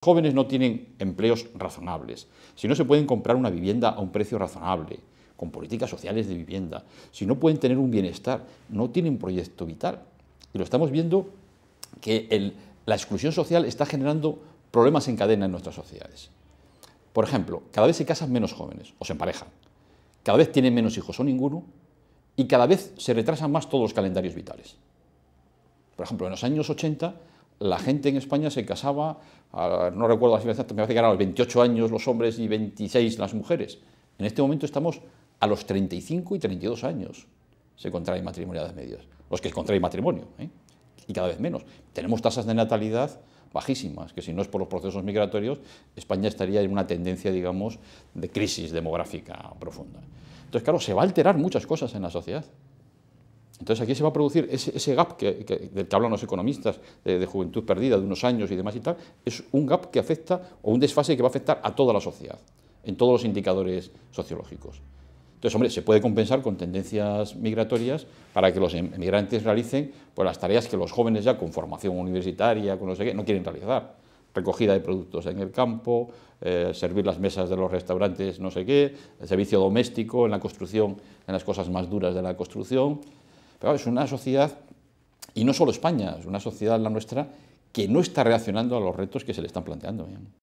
jóvenes no tienen empleos razonables, si no se pueden comprar una vivienda a un precio razonable, con políticas sociales de vivienda, si no pueden tener un bienestar, no tienen proyecto vital. Y lo estamos viendo que la exclusión social está generando problemas en cadena en nuestras sociedades. Por ejemplo, cada vez se casan menos jóvenes o se emparejan, cada vez tienen menos hijos o ninguno y cada vez se retrasan más todos los calendarios vitales. Por ejemplo, en los años 80 la gente en España se casaba, no recuerdo la cifra me parece que eran los 28 años los hombres y 26 las mujeres. En este momento estamos a los 35 y 32 años se contrae matrimonio a las medias, los que contraen matrimonio, ¿eh? y cada vez menos. Tenemos tasas de natalidad bajísimas, que si no es por los procesos migratorios, España estaría en una tendencia, digamos, de crisis demográfica profunda. Entonces, claro, se va a alterar muchas cosas en la sociedad. Entonces aquí se va a producir ese, gap que, del que hablan los economistas de, juventud perdida, de unos años y demás y tal, es un gap que afecta o un desfase que va a afectar a toda la sociedad, en todos los indicadores sociológicos. Entonces, hombre, se puede compensar con tendencias migratorias para que los em, emigrantes realicen pues, las tareas que los jóvenes ya con formación universitaria, con no sé no quieren realizar. Recogida de productos en el campo, eh, servir las mesas de los restaurantes, no sé qué, servicio doméstico, en la construcción, en las cosas más duras de la construcción, pero es una sociedad, y no solo España, es una sociedad la nuestra que no está reaccionando a los retos que se le están planteando. ¿eh?